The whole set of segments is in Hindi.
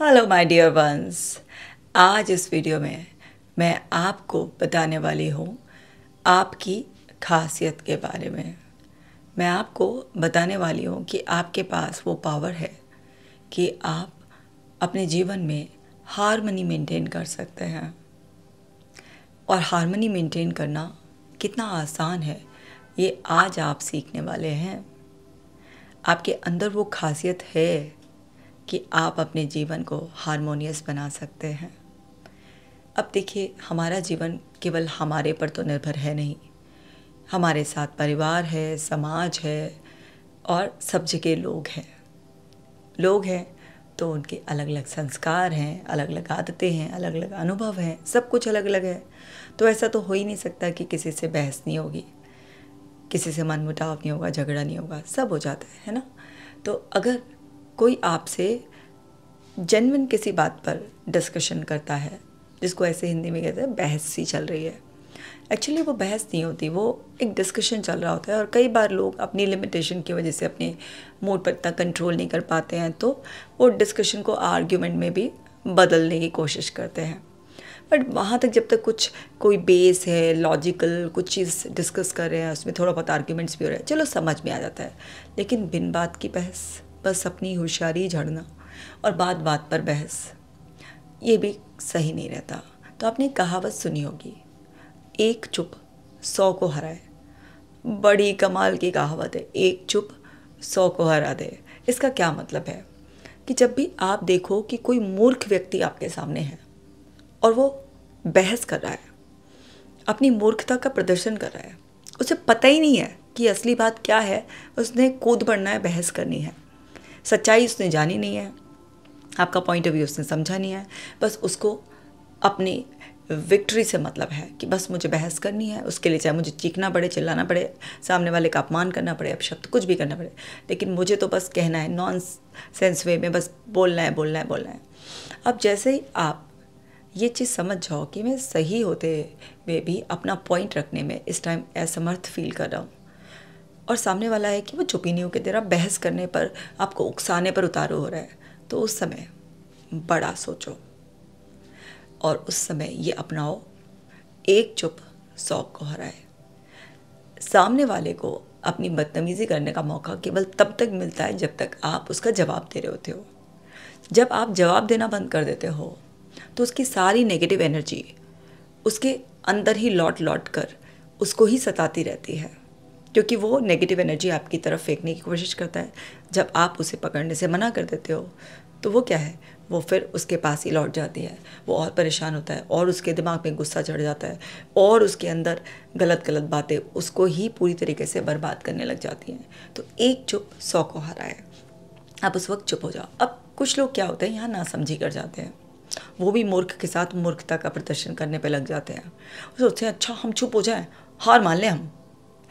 हेलो माय डियर वंस आज इस वीडियो में मैं आपको बताने वाली हूँ आपकी खासियत के बारे में मैं आपको बताने वाली हूँ कि आपके पास वो पावर है कि आप अपने जीवन में हारमनी मेंटेन कर सकते हैं और हारमनी मेंटेन करना कितना आसान है ये आज आप सीखने वाले हैं आपके अंदर वो खासियत है कि आप अपने जीवन को हारमोनियस बना सकते हैं अब देखिए हमारा जीवन केवल हमारे पर तो निर्भर है नहीं हमारे साथ परिवार है समाज है और सब जगह लोग हैं लोग हैं तो उनके अलग अलग संस्कार हैं अलग अलग आदतें हैं अलग अलग अनुभव हैं सब कुछ अलग अलग है तो ऐसा तो हो ही नहीं सकता कि किसी से बहस नहीं होगी किसी से मनमुटाव नहीं होगा झगड़ा नहीं होगा सब हो जाता है है ना तो अगर कोई आपसे जेनविन किसी बात पर डिस्कशन करता है जिसको ऐसे हिंदी में कहते हैं बहस सी चल रही है एक्चुअली वो बहस नहीं होती वो एक डिस्कशन चल रहा होता है और कई बार लोग अपनी लिमिटेशन की वजह से अपने मूड पर इतना कंट्रोल नहीं कर पाते हैं तो वो डिस्कशन को आर्ग्यूमेंट में भी बदलने की कोशिश करते हैं बट वहाँ तक जब तक कुछ कोई बेस है लॉजिकल कुछ चीज़ डिस्कस कर रहे हैं उसमें थोड़ा बहुत आर्ग्यूमेंट्स भी हो रहे हैं चलो समझ में आ जाता है लेकिन बिन बात की बहस बस अपनी होशियारी झड़ना और बात बात पर बहस ये भी सही नहीं रहता तो आपने कहावत सुनी होगी एक चुप सौ को हराए बड़ी कमाल की कहावत है एक चुप सौ को हरा दे इसका क्या मतलब है कि जब भी आप देखो कि कोई मूर्ख व्यक्ति आपके सामने है और वो बहस कर रहा है अपनी मूर्खता का प्रदर्शन कर रहा है उसे पता ही नहीं है कि असली बात क्या है उसने कूद पड़ना है बहस करनी है सच्चाई उसने जानी नहीं है आपका पॉइंट ऑफ व्यू उसने समझा नहीं है बस उसको अपनी विक्ट्री से मतलब है कि बस मुझे बहस करनी है उसके लिए चाहे मुझे चीखना पड़े चिल्लाना पड़े सामने वाले का अपमान करना पड़े अपशब्द कुछ भी करना पड़े लेकिन मुझे तो बस कहना है नॉन सेंस वे में बस बोलना है बोलना है बोलना है अब जैसे ही आप ये चीज़ समझ जाओ कि मैं सही होते हुए भी अपना पॉइंट रखने में इस टाइम असमर्थ फील कर रहा हूँ और सामने वाला है कि वो छुपी नहीं होकर दे रहा बहस करने पर आपको उकसाने पर उतारो हो रहा है तो उस समय बड़ा सोचो और उस समय ये अपनाओ एक चुप सौ को हराए सामने वाले को अपनी बदतमीज़ी करने का मौका केवल तब तक मिलता है जब तक आप उसका जवाब दे रहे होते हो जब आप जवाब देना बंद कर देते हो तो उसकी सारी नेगेटिव एनर्जी उसके अंदर ही लौट लौट कर उसको ही सताती रहती है क्योंकि वो नेगेटिव एनर्जी आपकी तरफ फेंकने की कोशिश करता है जब आप उसे पकड़ने से मना कर देते हो तो वो क्या है वो फिर उसके पास ही लौट जाती है वो और परेशान होता है और उसके दिमाग में गुस्सा चढ़ जाता है और उसके अंदर गलत गलत बातें उसको ही पूरी तरीके से बर्बाद करने लग जाती हैं तो एक चुप सौ को हरा है आप उस वक्त चुप हो जाओ अब कुछ लोग क्या होते हैं यहाँ ना समझी कर जाते हैं वो भी मूर्ख के साथ मूर्खता का प्रदर्शन करने पर लग जाते हैं सोचते हैं अच्छा हम चुप हो जाएँ हार मान लें हम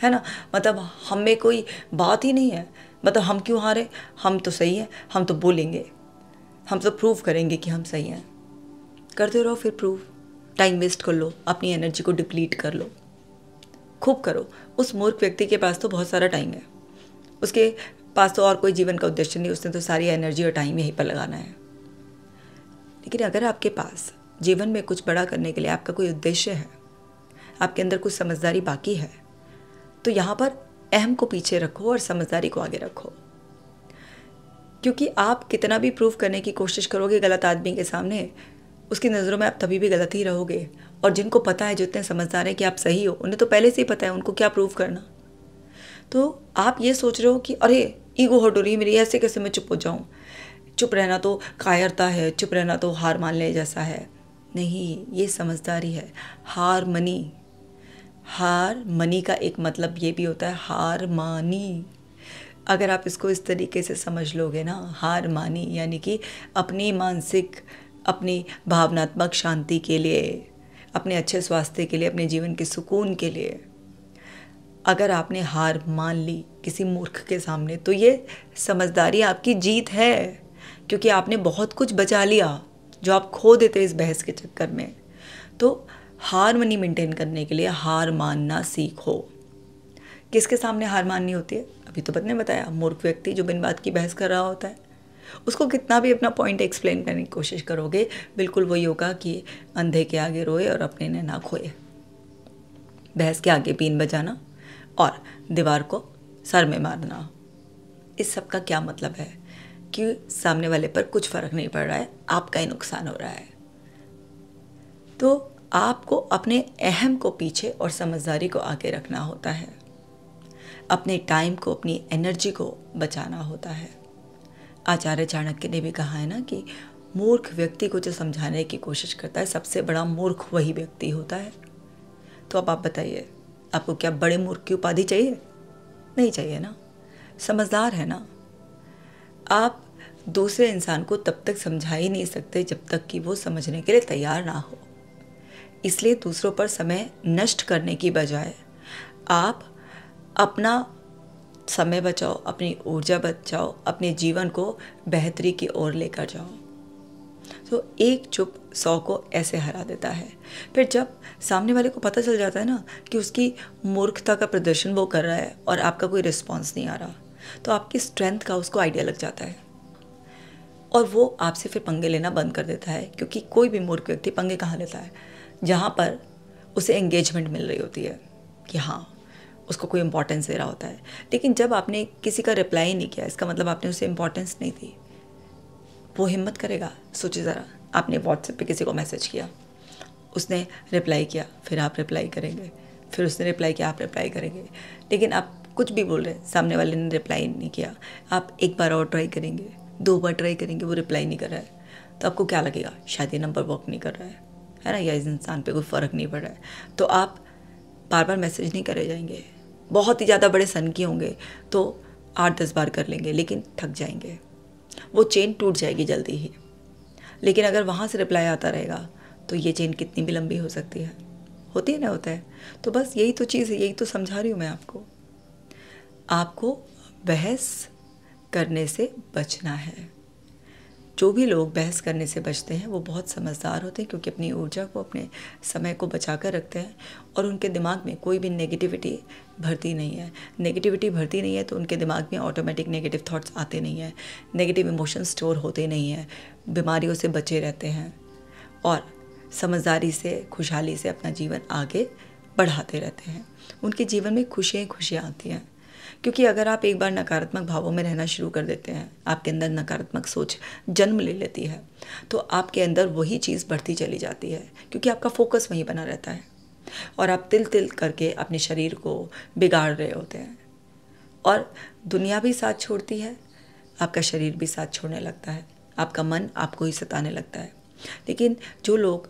है ना मतलब हम में कोई बात ही नहीं है मतलब हम क्यों हारे हम तो सही हैं हम तो बोलेंगे हम तो प्रूव करेंगे कि हम सही हैं करते रहो फिर प्रूव टाइम वेस्ट कर लो अपनी एनर्जी को डिप्लीट कर लो खूब करो उस मूर्ख व्यक्ति के पास तो बहुत सारा टाइम है उसके पास तो और कोई जीवन का उद्देश्य नहीं उसने तो सारी एनर्जी और टाइम यहीं पर लगाना है लेकिन अगर आपके पास जीवन में कुछ बड़ा करने के लिए आपका कोई उद्देश्य है आपके अंदर कुछ समझदारी बाकी है तो यहाँ पर अहम को पीछे रखो और समझदारी को आगे रखो क्योंकि आप कितना भी प्रूफ करने की कोशिश करोगे गलत आदमी के सामने उसकी नज़रों में आप तभी भी गलत ही रहोगे और जिनको पता है जितने समझदार हैं कि आप सही हो उन्हें तो पहले से ही पता है उनको क्या प्रूफ करना तो आप ये सोच रहे हो कि अरे ईगो हट हो रही है मेरी ऐसे कैसे मैं चुप हो जाऊँ चुप रहना तो कायरता है चुप रहना तो हार मानने जैसा है नहीं ये समझदारी है हार मनी हार मनी का एक मतलब ये भी होता है हार मानी अगर आप इसको इस तरीके से समझ लोगे ना हार मानी यानी कि अपनी मानसिक अपनी भावनात्मक शांति के लिए अपने अच्छे स्वास्थ्य के लिए अपने जीवन के सुकून के लिए अगर आपने हार मान ली किसी मूर्ख के सामने तो ये समझदारी आपकी जीत है क्योंकि आपने बहुत कुछ बचा लिया जो आप खो देते इस बहस के चक्कर में तो हारमनी मेंटेन करने के लिए हार मानना सीखो किसके सामने हार माननी होती है अभी तो ने बताया मूर्ख व्यक्ति जो बिन बात की बहस कर रहा होता है उसको कितना भी अपना पॉइंट एक्सप्लेन करने की कोशिश करोगे बिल्कुल वही होगा कि अंधे के आगे रोए और अपने ने ना खोए बहस के आगे बीन बजाना और दीवार को सर में मारना इस सब का क्या मतलब है कि सामने वाले पर कुछ फ़र्क नहीं पड़ रहा है आपका ही नुकसान हो रहा है तो आपको अपने अहम को पीछे और समझदारी को आगे रखना होता है अपने टाइम को अपनी एनर्जी को बचाना होता है आचार्य चाणक्य ने भी कहा है ना कि मूर्ख व्यक्ति को जो समझाने की कोशिश करता है सबसे बड़ा मूर्ख वही व्यक्ति होता है तो अब आप बताइए आपको क्या बड़े मूर्ख की उपाधि चाहिए नहीं चाहिए ना समझदार है ना आप दूसरे इंसान को तब तक समझा ही नहीं सकते जब तक कि वो समझने के लिए तैयार ना हो इसलिए दूसरों पर समय नष्ट करने की बजाय आप अपना समय बचाओ अपनी ऊर्जा बचाओ अपने जीवन को बेहतरी की ओर लेकर जाओ तो एक चुप सौ को ऐसे हरा देता है फिर जब सामने वाले को पता चल जाता है ना कि उसकी मूर्खता का प्रदर्शन वो कर रहा है और आपका कोई रिस्पॉन्स नहीं आ रहा तो आपकी स्ट्रेंथ का उसको आइडिया लग जाता है और वो आपसे फिर पंगे लेना बंद कर देता है क्योंकि कोई भी मूर्ख व्यक्ति पंगे कहाँ लेता है जहाँ पर उसे एंगेजमेंट मिल रही होती है कि हाँ उसको कोई इम्पोर्टेंस दे रहा होता है लेकिन जब आपने किसी का रिप्लाई नहीं किया इसका मतलब आपने उसे इम्पोर्टेंस नहीं दी वो हिम्मत करेगा सोचे ज़रा आपने व्हाट्सएप पे किसी को मैसेज किया उसने रिप्लाई किया फिर आप रिप्लाई करेंगे फिर उसने रिप्लाई किया आप रिप्लाई करेंगे लेकिन आप कुछ भी बोल रहे हैं सामने वाले ने रिप्लाई नहीं किया आप एक बार और ट्राई करेंगे दो बार ट्राई करेंगे वो रिप्लाई नहीं कर रहा है तो आपको क्या लगेगा शायद ये नंबर वर्क नहीं कर रहा है है ना या इस इंसान पे कोई फ़र्क नहीं पड़ रहा है तो आप बार बार मैसेज नहीं करे जाएंगे बहुत ही ज़्यादा बड़े सन के होंगे तो आठ दस बार कर लेंगे लेकिन थक जाएंगे वो चेन टूट जाएगी जल्दी ही लेकिन अगर वहाँ से रिप्लाई आता रहेगा तो ये चेन कितनी भी लंबी हो सकती है होती है ना होता है तो बस यही तो चीज़ है यही तो समझा रही हूँ मैं आपको आपको बहस करने से बचना है जो भी लोग बहस करने से बचते हैं वो बहुत समझदार होते हैं क्योंकि अपनी ऊर्जा को अपने समय को बचा कर रखते हैं और उनके दिमाग में कोई भी नेगेटिविटी भरती नहीं है नेगेटिविटी भरती नहीं है तो उनके दिमाग में ऑटोमेटिक नेगेटिव थॉट्स आते नहीं हैं नेगेटिव इमोशन स्टोर होते नहीं हैं बीमारियों से बचे रहते हैं और समझदारी से खुशहाली से अपना जीवन आगे बढ़ाते रहते हैं उनके जीवन में खुशियाँ खुशियाँ आती हैं क्योंकि अगर आप एक बार नकारात्मक भावों में रहना शुरू कर देते हैं आपके अंदर नकारात्मक सोच जन्म ले लेती है तो आपके अंदर वही चीज़ बढ़ती चली जाती है क्योंकि आपका फोकस वहीं बना रहता है और आप तिल तिल करके अपने शरीर को बिगाड़ रहे होते हैं और दुनिया भी साथ छोड़ती है आपका शरीर भी साथ छोड़ने लगता है आपका मन आपको ही सताने लगता है लेकिन जो लोग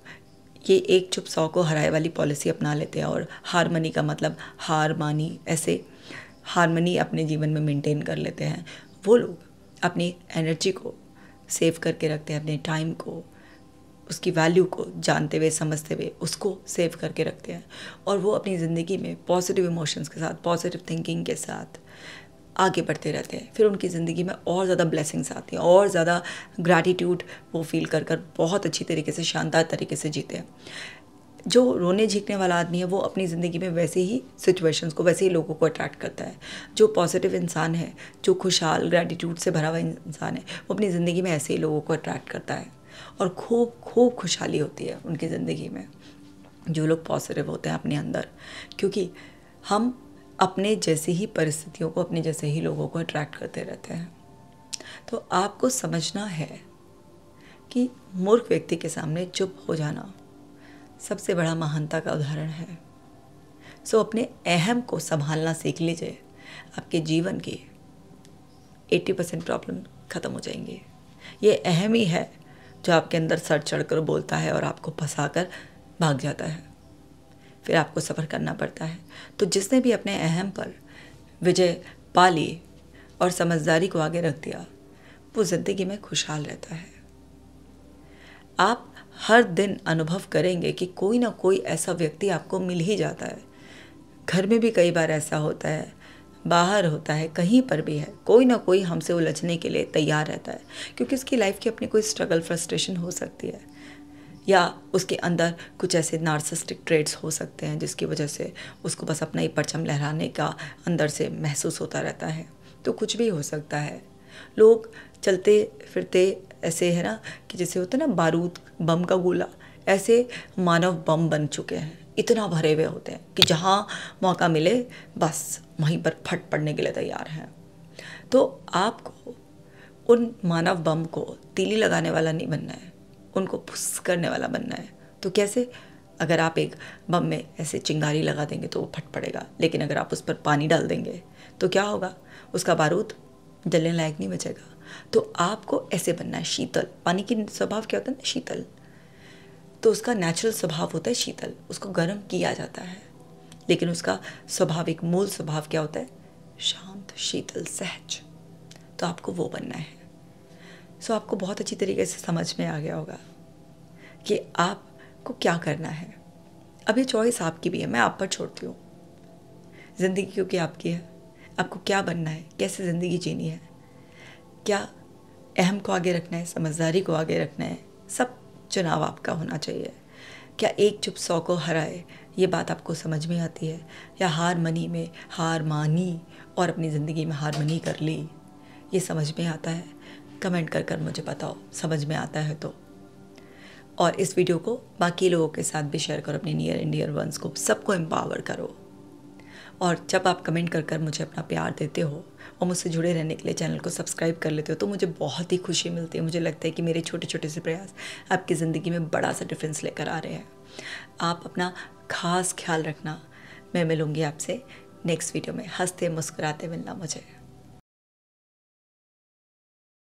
ये एक चुप सौ को हराए वाली पॉलिसी अपना लेते हैं और हार मनी का मतलब हार मानी ऐसे हारमनी अपने जीवन में मेंटेन कर लेते हैं वो लोग अपनी एनर्जी को सेव करके रखते हैं अपने टाइम को उसकी वैल्यू को जानते हुए समझते हुए उसको सेव करके रखते हैं और वो अपनी ज़िंदगी में पॉजिटिव इमोशंस के साथ पॉजिटिव थिंकिंग के साथ आगे बढ़ते रहते हैं फिर उनकी ज़िंदगी में और ज़्यादा ब्लेसिंग्स आती हैं और ज़्यादा ग्रैटिट्यूड वो फील कर कर बहुत अच्छी तरीके से शानदार तरीके से जीते हैं जो रोने झीकने वाला आदमी है वो अपनी ज़िंदगी में वैसे ही सिचुएशंस को वैसे ही लोगों को अट्रैक्ट करता है जो पॉजिटिव इंसान है जो खुशहाल ग्रैटिट्यूड से भरा हुआ इंसान है वो अपनी ज़िंदगी में ऐसे ही लोगों को अट्रैक्ट करता है और खूब खूब खुशहाली होती है उनकी ज़िंदगी में जो लोग पॉजिटिव होते हैं अपने अंदर क्योंकि हम अपने जैसे ही परिस्थितियों को अपने जैसे ही लोगों को अट्रैक्ट करते रहते हैं तो आपको समझना है कि मूर्ख व्यक्ति के सामने चुप हो जाना सबसे बड़ा महानता का उदाहरण है सो अपने अहम को संभालना सीख लीजिए आपके जीवन की 80 परसेंट प्रॉब्लम ख़त्म हो जाएंगी ये अहम ही है जो आपके अंदर सर चढ़ कर बोलता है और आपको फंसा कर भाग जाता है फिर आपको सफ़र करना पड़ता है तो जिसने भी अपने अहम पर विजय पा ली और समझदारी को आगे रख दिया वो ज़िंदगी में खुशहाल रहता है आप हर दिन अनुभव करेंगे कि कोई ना कोई ऐसा व्यक्ति आपको मिल ही जाता है घर में भी कई बार ऐसा होता है बाहर होता है कहीं पर भी है कोई ना कोई हमसे उलझने के लिए तैयार रहता है क्योंकि उसकी लाइफ की अपनी कोई स्ट्रगल फ्रस्ट्रेशन हो सकती है या उसके अंदर कुछ ऐसे नार्सिस्टिक ट्रेड्स हो सकते हैं जिसकी वजह से उसको बस अपना ही परचम लहराने का अंदर से महसूस होता रहता है तो कुछ भी हो सकता है लोग चलते फिरते ऐसे है ना कि जैसे होता है ना बारूद बम का गोला ऐसे मानव बम बन चुके हैं इतना भरे हुए होते हैं कि जहाँ मौका मिले बस वहीं पर फट पड़ने के लिए तैयार हैं तो आपको उन मानव बम को तीली लगाने वाला नहीं बनना है उनको फुस करने वाला बनना है तो कैसे अगर आप एक बम में ऐसे चिंगारी लगा देंगे तो वो फट पड़ेगा लेकिन अगर आप उस पर पानी डाल देंगे तो क्या होगा उसका बारूद जलने लायक नहीं बचेगा तो आपको ऐसे बनना है शीतल पानी की स्वभाव क्या होता है ना शीतल तो उसका नेचुरल स्वभाव होता है शीतल उसको गर्म किया जाता है लेकिन उसका स्वाभाविक मूल स्वभाव क्या होता है शांत शीतल सहज तो आपको वो बनना है सो so, आपको बहुत अच्छी तरीके से समझ में आ गया होगा कि आपको क्या करना है अब ये चॉइस आपकी भी है मैं आप पर छोड़ती हूँ ज़िंदगी क्योंकि आपकी है आपको क्या बनना है कैसे ज़िंदगी जीनी है क्या अहम को आगे रखना है समझदारी को आगे रखना है सब चुनाव आपका होना चाहिए क्या एक चुप सौ को हराए ये बात आपको समझ में आती है या हार मनी में हार मानी और अपनी ज़िंदगी में हार मनी कर ली ये समझ में आता है कमेंट कर कर मुझे बताओ समझ में आता है तो और इस वीडियो को बाकी लोगों के साथ भी शेयर करो अपने नियर एंड डियर वंस को सबको एम्पावर करो और जब आप कमेंट कर कर मुझे अपना प्यार देते हो और मुझसे जुड़े रहने के लिए चैनल को सब्सक्राइब कर लेते हो तो मुझे बहुत ही खुशी मिलती है मुझे लगता है कि मेरे छोटे छोटे से प्रयास आपकी ज़िंदगी में बड़ा सा डिफरेंस लेकर आ रहे हैं आप अपना खास ख्याल रखना मैं मिलूँगी आपसे नेक्स्ट वीडियो में हंसते मुस्कुराते मिलना मुझे